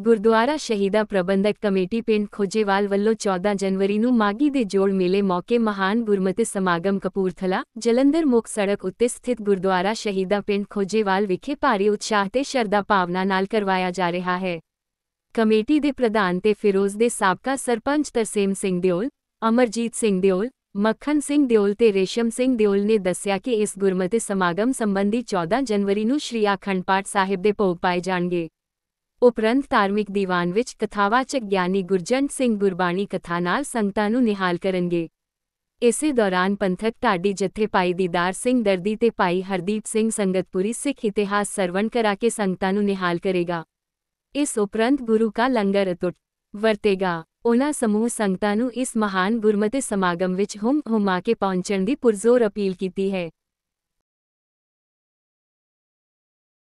ਗੁਰਦੁਆਰਾ ਸ਼ਹੀਦਾ ਪ੍ਰਬੰਧਕ committee ਪਿੰਡ ਖੋਜੇਵਾਲ ਵੱਲੋਂ 14 ਜਨਵਰੀ ਨੂੰ ਮਾਗੀ ਦੇ ਜੋੜ ਮੇਲੇ ਮੌਕੇ ਮਹਾਨ ਗੁਰਮਤਿ ਸਮਾਗਮ ਕਪੂਰਥਲਾ ਜਲੰਧਰ ਮੁਖ ਸੜਕ ਉੱਤੇ ਸਥਿਤ ਗੁਰਦੁਆਰਾ ਸ਼ਹੀਦਾ ਪਿੰਡ ਖੋਜੇਵਾਲ ਵਿਖੇ ਭਾਰੀ ਉਤਸ਼ਾਹ ਤੇ ਸ਼ਰਧਾ ਭਾਵਨਾ ਨਾਲ ਕਰਵਾਇਆ ਜਾ ਰਿਹਾ ਹੈ ਕਮੇਟੀ ਦੇ ਪ੍ਰਧਾਨ ਤੇ ਫਿਰੋਜ਼ ਦੇ ਸਾਬਕਾ ਸਰਪੰਚ ਤਰਸੇਮ ਸਿੰਘ ਦਿਓਲ ਅਮਰਜੀਤ ਸਿੰਘ ਦਿਓਲ ਮੱਖਣ ਸਿੰਘ ਦਿਓਲ ਤੇ ਰੇਸ਼ਮ ਸਿੰਘ ਦਿਓਲ ਨੇ ਦੱਸਿਆ ਕਿ ਇਸ ਗੁਰਮਤਿ ਸਮਾਗਮ ਸੰਬੰਧੀ 14 ਜਨਵਰੀ ਨੂੰ ਸ਼੍ਰੀ ਆਖੰਡ ਪਾਠ ਸਾਹਿਬ ਦੇ ਭੋਗ ਪਾਏ ਜਾਣਗੇ ઉપરાંત ધાર્મિક દીવાન कथावाचक કથાવાચક જ્ઞાની सिंह गुरबाणी कथा કથાનાલ को निहाल करे इसे दौरान पंथक ढाडी जत्थे भाई दीदार सिंह दर्दी ते भाई हरदीप सिंह संगतपुरी सिख इतिहास सरवण करा के को निहाल करेगा इस उपरंत गुरु का लंगर अतुट वरतेगा उन्हों समूह संगता इस महान गुरमते समागम विच हुम हुमा के पहुंचने की पुरजोर अपील की है